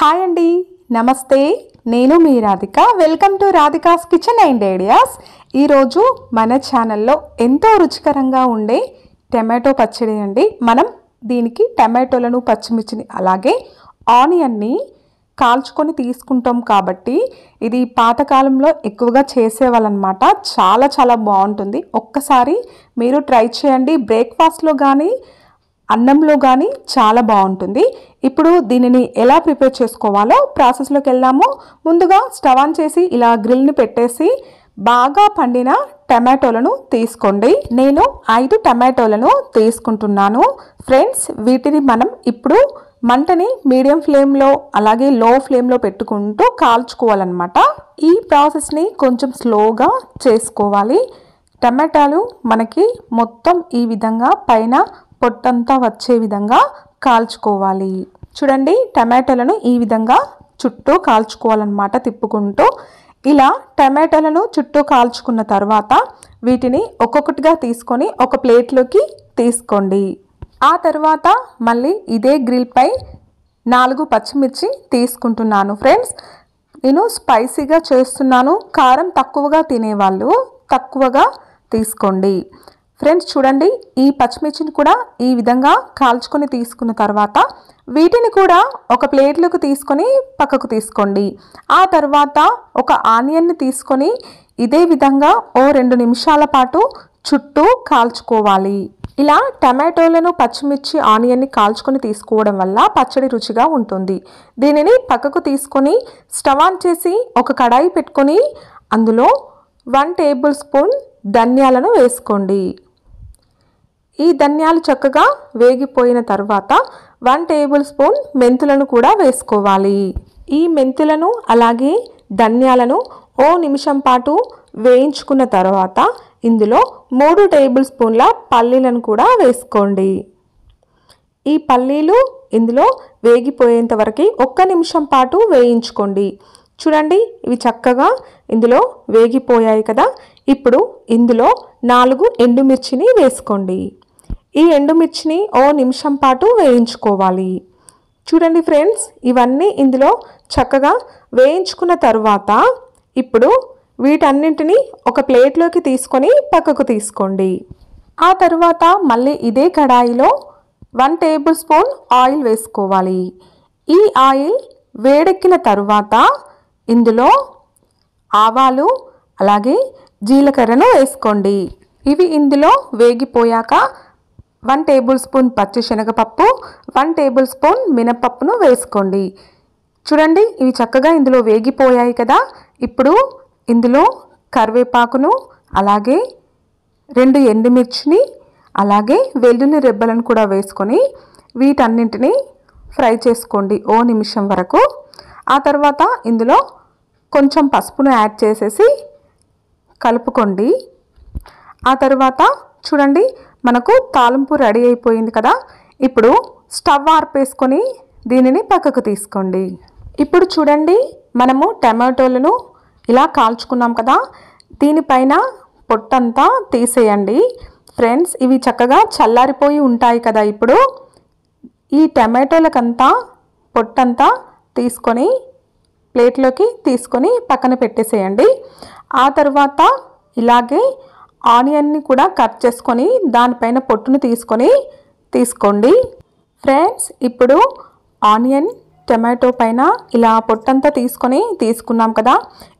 hi అండి నమస్తే నేను మీ Radhika welcome to Radhika's kitchen and ideas ఈరోజు మన ఛానల్లో ఎంతో రుచికరంగా ఉండే టమాటో పచ్చడి అండి మనం దీనికి టమాటోలను పచ్చిమిర్చిని అలాగే ఆనియన్ని కాల్చుకొని తీసుకుంటాం కాబట్టి ఇది పాతకాలంలో ఎక్కువగా చేసేవాళ్ళనమాట చాలా చాలా బాగుంటుంది ఒక్కసారి మీరు ట్రై చేయండి బ్రేక్ఫాస్ట్లో కానీ అన్నంలో కానీ చాలా బాగుంటుంది ఇప్పుడు దీనిని ఎలా ప్రిపేర్ చేసుకోవాలో ప్రాసెస్లోకి వెళ్దాము ముందుగా స్టవ్ ఆన్ చేసి ఇలా గ్రిల్ని పెట్టేసి బాగా పండిన టమాటోలను తీసుకోండి నేను ఐదు టమాటోలను తీసుకుంటున్నాను ఫ్రెండ్స్ వీటిని మనం ఇప్పుడు మంటని మీడియం ఫ్లేమ్లో అలాగే లో ఫ్లేమ్లో పెట్టుకుంటూ కాల్చుకోవాలన్నమాట ఈ ప్రాసెస్ని కొంచెం స్లోగా చేసుకోవాలి టమాటాలు మనకి మొత్తం ఈ విధంగా పైన పొట్టంతా వచ్చే విధంగా కాల్చుకోవాలి చూడండి టమాటాలను ఈ విధంగా చుట్టూ కాల్చుకోవాలన్నమాట తిప్పుకుంటూ ఇలా టమాటాలను చుట్టూ కాల్చుకున్న తర్వాత వీటిని ఒక్కొక్కటిగా తీసుకొని ఒక ప్లేట్లోకి తీసుకోండి ఆ తర్వాత మళ్ళీ ఇదే గ్రిల్పై నాలుగు పచ్చిమిర్చి తీసుకుంటున్నాను ఫ్రెండ్స్ నేను స్పైసీగా చేస్తున్నాను కారం తక్కువగా తినేవాళ్ళు తక్కువగా తీసుకోండి ఫ్రెండ్స్ చూడండి ఈ పచ్చిమిర్చిని కూడా ఈ విధంగా కాల్చుకొని తీసుకున్న తర్వాత వీటిని కూడా ఒక ప్లేట్లోకి తీసుకొని పక్కకు తీసుకోండి ఆ తర్వాత ఒక ఆనియన్ని తీసుకొని ఇదే విధంగా ఓ రెండు నిమిషాల పాటు చుట్టూ కాల్చుకోవాలి ఇలా టమాటోలను పచ్చిమిర్చి ఆనియన్ని కాల్చుకొని తీసుకోవడం వల్ల పచ్చడి రుచిగా ఉంటుంది దీనిని పక్కకు తీసుకొని స్టవ్ ఆన్ చేసి ఒక కడాయి పెట్టుకొని అందులో వన్ టేబుల్ స్పూన్ ధనియాలను వేసుకోండి ఈ ధనియాలు చక్కగా వేగిపోయిన తర్వాత వన్ టేబుల్ స్పూన్ మెంతులను కూడా వేసుకోవాలి ఈ మెంతులను అలాగే ధనియాలను ఓ నిమిషం పాటు వేయించుకున్న తర్వాత ఇందులో మూడు టేబుల్ స్పూన్ల పల్లీలను కూడా వేసుకోండి ఈ పల్లీలు ఇందులో వేగిపోయేంత వరకు ఒక్క నిమిషం పాటు వేయించుకోండి చూడండి ఇవి చక్కగా ఇందులో వేగిపోయాయి కదా ఇప్పుడు ఇందులో నాలుగు ఎండుమిర్చిని వేసుకోండి ఈ ఎండుమిర్చిని ఓ నిమిషం పాటు వేయించుకోవాలి చూడండి ఫ్రెండ్స్ ఇవన్నీ ఇందులో చక్కగా వేయించుకున్న తరువాత ఇప్పుడు వీటన్నింటినీ ఒక ప్లేట్లోకి తీసుకొని పక్కకు తీసుకోండి ఆ తర్వాత మళ్ళీ ఇదే కడాయిలో వన్ టేబుల్ స్పూన్ ఆయిల్ వేసుకోవాలి ఈ ఆయిల్ వేడెక్కిన తరువాత ఇందులో ఆవాలు అలాగే జీలకర్రను వేసుకోండి ఇవి ఇందులో వేగిపోయాక వన్ టేబుల్ స్పూన్ పచ్చిశనగపప్పు వన్ టేబుల్ స్పూన్ మినపప్పును వేసుకోండి చూడండి ఇవి చక్కగా ఇందులో వేగిపోయాయి కదా ఇప్పుడు ఇందులో కరివేపాకును అలాగే రెండు ఎండుమిర్చిని అలాగే వెల్లుల్లి రెబ్బలను కూడా వేసుకొని వీటన్నింటినీ ఫ్రై చేసుకోండి ఓ నిమిషం వరకు ఆ తర్వాత ఇందులో కొంచెం పసుపును యాడ్ చేసేసి కలుపుకోండి ఆ తర్వాత చూడండి మనకు తాలింపు రెడీ అయిపోయింది కదా ఇప్పుడు స్టవ్ ఆర్పేసుకొని దీనిని పక్కకు తీసుకోండి ఇప్పుడు చూడండి మనము టమాటోలను ఇలా కాల్చుకున్నాం కదా దీనిపైన పొట్టంతా తీసేయండి ఫ్రెండ్స్ ఇవి చక్కగా చల్లారిపోయి ఉంటాయి కదా ఇప్పుడు ఈ టమాటోలకంతా పొట్టంతా తీసుకొని ప్లేట్లోకి తీసుకొని పక్కన పెట్టేసేయండి ఆ తర్వాత ఇలాగే ఆనియన్ని కూడా కట్ చేసుకొని దానిపైన పొట్టును తీసుకొని తీసుకోండి ఫ్రెండ్స్ ఇప్పుడు ఆనియన్ టమాటో పైన ఇలా పొట్టంతా తీసుకొని తీసుకున్నాం కదా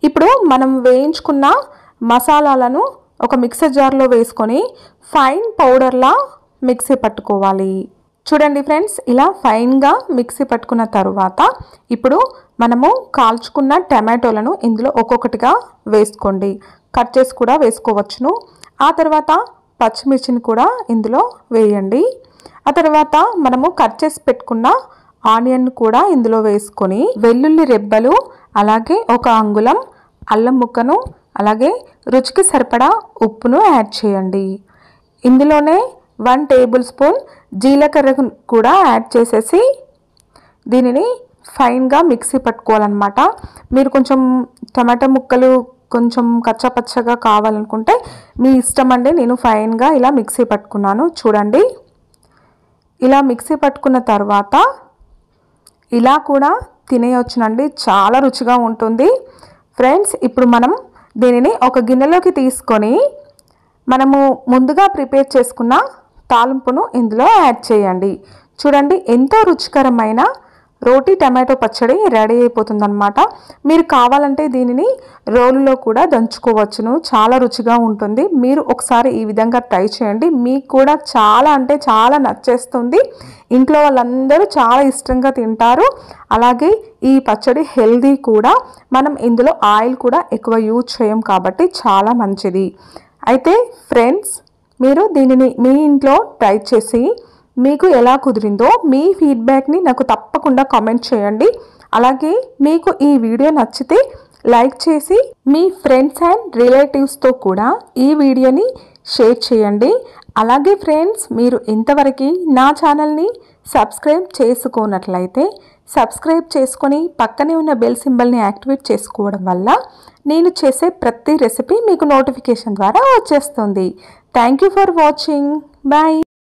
ఇప్పుడు మనం వేయించుకున్న మసాలాలను ఒక మిక్సర్ జార్లో వేసుకొని ఫైన్ పౌడర్లా మిక్సీ పట్టుకోవాలి చూడండి ఫ్రెండ్స్ ఇలా ఫైన్గా మిక్సీ పట్టుకున్న తర్వాత ఇప్పుడు మనము కాల్చుకున్న టమాటోలను ఇందులో ఒక్కొక్కటిగా వేసుకోండి కట్ చేసి కూడా వేసుకోవచ్చును ఆ తర్వాత పచ్చిమిర్చిని కూడా ఇందులో వేయండి ఆ తర్వాత మనము కట్ చేసి పెట్టుకున్న ఆనియన్ కూడా ఇందులో వేసుకొని వెల్లుల్లి రెబ్బలు అలాగే ఒక అంగుళం అల్లం ముక్కను అలాగే రుచికి సరిపడా ఉప్పును యాడ్ చేయండి ఇందులోనే వన్ టేబుల్ స్పూన్ జీలకర్ర కూడా యాడ్ చేసేసి దీనిని ఫైన్గా మిక్సీ పట్టుకోవాలన్నమాట మీరు కొంచెం టమాటా ముక్కలు కొంచెం కచ్చపచ్చగా కావాలనుకుంటే మీ ఇష్టం అండి నేను ఫైన్గా ఇలా మిక్సీ పట్టుకున్నాను చూడండి ఇలా మిక్సీ పట్టుకున్న తర్వాత ఇలా కూడా తినేయొచ్చునండి చాలా రుచిగా ఉంటుంది ఫ్రెండ్స్ ఇప్పుడు మనం దీనిని ఒక గిన్నెలోకి తీసుకొని మనము ముందుగా ప్రిపేర్ చేసుకున్న తాలింపును ఇందులో యాడ్ చేయండి చూడండి ఎంతో రుచికరమైన రోటీ టమాటో పచ్చడి రెడీ అయిపోతుంది అనమాట మీరు కావాలంటే దీనిని రోలులో కూడా దంచుకోవచ్చును చాలా రుచిగా ఉంటుంది మీరు ఒకసారి ఈ విధంగా ట్రై చేయండి మీకు కూడా చాలా అంటే చాలా నచ్చేస్తుంది ఇంట్లో వాళ్ళందరూ చాలా ఇష్టంగా తింటారు అలాగే ఈ పచ్చడి హెల్దీ కూడా మనం ఇందులో ఆయిల్ కూడా ఎక్కువ యూజ్ చేయం కాబట్టి చాలా మంచిది అయితే ఫ్రెండ్స్ మీరు దీనిని మీ ఇంట్లో ట్రై చేసి మీకు ఎలా కుదిరిందో మీ ఫీడ్బ్యాక్ని నాకు తప్పకుండా కామెంట్ చేయండి అలాగే మీకు ఈ వీడియో నచ్చితే లైక్ చేసి మీ ఫ్రెండ్స్ అండ్ రిలేటివ్స్తో కూడా ఈ వీడియోని షేర్ చేయండి అలాగే ఫ్రెండ్స్ మీరు ఇంతవరకు నా ఛానల్ని సబ్స్క్రైబ్ చేసుకోనట్లయితే సబ్స్క్రైబ్ చేసుకొని పక్కనే ఉన్న బెల్ సింబల్ని యాక్టివేట్ చేసుకోవడం వల్ల నేను చేసే ప్రతి రెసిపీ మీకు నోటిఫికేషన్ ద్వారా వచ్చేస్తుంది థ్యాంక్ ఫర్ వాచింగ్ బాయ్